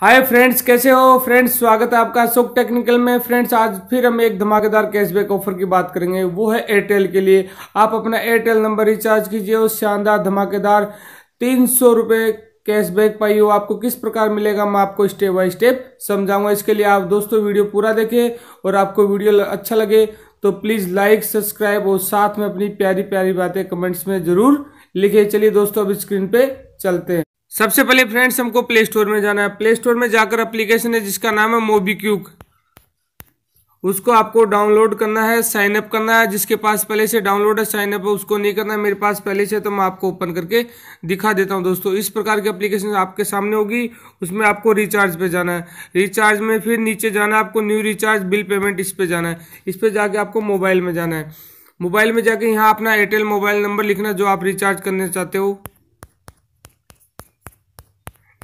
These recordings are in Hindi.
हाय फ्रेंड्स कैसे हो फ्रेंड्स स्वागत है आपका सुख टेक्निकल में फ्रेंड्स आज फिर हम एक धमाकेदार कैशबैक ऑफर की बात करेंगे वो है एयरटेल के लिए आप अपना एयरटेल नंबर रिचार्ज कीजिए और शानदार धमाकेदार तीन सौ रुपये कैशबैक पाइए आपको किस प्रकार मिलेगा मैं आपको स्टेप बाय स्टेप समझाऊंगा इसके लिए आप दोस्तों वीडियो पूरा देखें और आपको वीडियो अच्छा लगे तो प्लीज़ लाइक सब्सक्राइब और साथ में अपनी प्यारी प्यारी बातें कमेंट्स में ज़रूर लिखे चलिए दोस्तों अब स्क्रीन पे चलते हैं सबसे पहले फ्रेंड्स हमको प्ले स्टोर में जाना है प्ले स्टोर में जाकर एप्लीकेशन है जिसका नाम है मोबीक्यूक उसको आपको डाउनलोड करना है साइनअप करना है जिसके पास पहले से डाउनलोड है साइनअप है उसको नहीं करना है मेरे पास पहले से तो मैं आपको ओपन करके दिखा देता हूं दोस्तों इस प्रकार की एप्लीकेशन आपके सामने होगी उसमें आपको रिचार्ज पे जाना है रिचार्ज में फिर नीचे जाना है आपको न्यू रिचार्ज बिल पेमेंट इस पर जाना है इस पर जाके आपको मोबाइल में जाना है मोबाइल में जाके यहाँ अपना एयरटेल मोबाइल नंबर लिखना जो आप रिचार्ज करना चाहते हो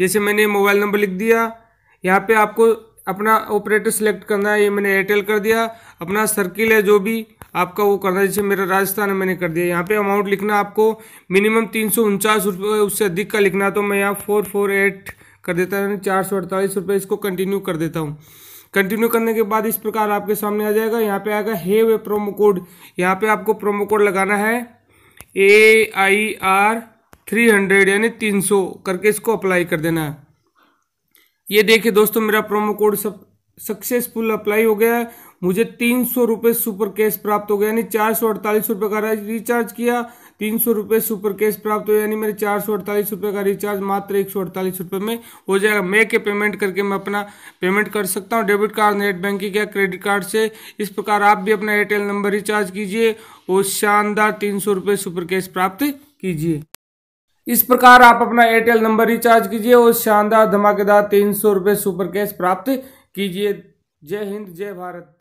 जैसे मैंने मोबाइल नंबर लिख दिया यहाँ पे आपको अपना ऑपरेटर सेलेक्ट करना है ये मैंने एयरटेल कर दिया अपना सर्किल है जो भी आपका वो करना है जैसे मेरा राजस्थान है मैंने कर दिया यहाँ पे अमाउंट लिखना आपको मिनिमम तीन सौ उनचास रुपये उससे अधिक का लिखना तो मैं यहाँ फोर फोर एट कर देता हूँ चार सौ अड़तालीस रुपये इसको कंटिन्यू कर देता हूँ कंटिन्यू करने के बाद इस प्रकार आपके सामने आ जाएगा यहाँ पे आएगा हे वे प्रोमो कोड यहाँ पे आपको प्रोमो कोड लगाना है A I R three hundred यानी तीन सौ करके इसको अप्लाई कर देना है ये देखिए दोस्तों मेरा प्रोमो कोड सब सक्सेसफुल अप्लाई हो गया है मुझे तीन सौ रुपये सुपर कैश प्राप्त हो गया यानी चार सौ अड़तालीस रुपये का रिचार्ज किया तीन सौ रुपये सुपर कैश प्राप्त हो यानी मेरे चार सौ अड़तालीस रुपये का रिचार्ज मात्र एक सौ अड़तालीस रुपये में हो जाएगा मैं के पेमेंट करके मैं अपना पेमेंट कर सकता हूँ डेबिट कार्ड नेट बैंकिंग या क्रेडिट कार्ड से इस प्रकार आप भी अपना एयरटेल नंबर रिचार्ज कीजिए और शानदार तीन सौ रुपये सुपर कैश प्राप्त कीजिए इस प्रकार आप अपना एयरटेल नंबर रिचार्ज कीजिए और शानदार धमाकेदार तीन सौ रुपये सुपर कैश प्राप्त कीजिए जय हिंद जय भारत